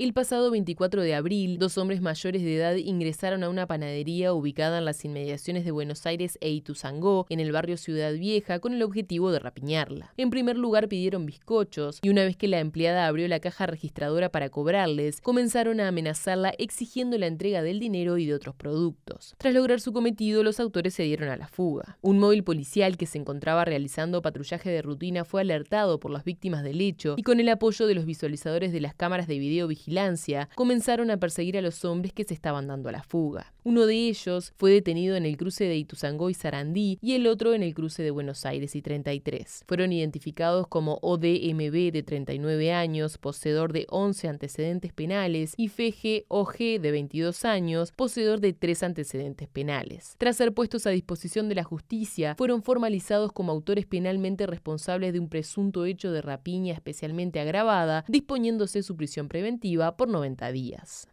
El pasado 24 de abril, dos hombres mayores de edad ingresaron a una panadería ubicada en las inmediaciones de Buenos Aires e Ituzangó, en el barrio Ciudad Vieja, con el objetivo de rapiñarla. En primer lugar pidieron bizcochos y una vez que la empleada abrió la caja registradora para cobrarles, comenzaron a amenazarla exigiendo la entrega del dinero y de otros productos. Tras lograr su cometido, los autores se dieron a la fuga. Un móvil policial que se encontraba realizando patrullaje de rutina fue alertado por las víctimas del hecho y con el apoyo de los visualizadores de las cámaras de video vigilancia comenzaron a perseguir a los hombres que se estaban dando a la fuga. Uno de ellos fue detenido en el cruce de Ituzangó y Sarandí y el otro en el cruce de Buenos Aires y 33. Fueron identificados como ODMB de 39 años, poseedor de 11 antecedentes penales, y FGOG de 22 años, poseedor de 3 antecedentes penales. Tras ser puestos a disposición de la justicia, fueron formalizados como autores penalmente responsables de un presunto hecho de rapiña especialmente agravada, disponiéndose su prisión preventiva por 90 días.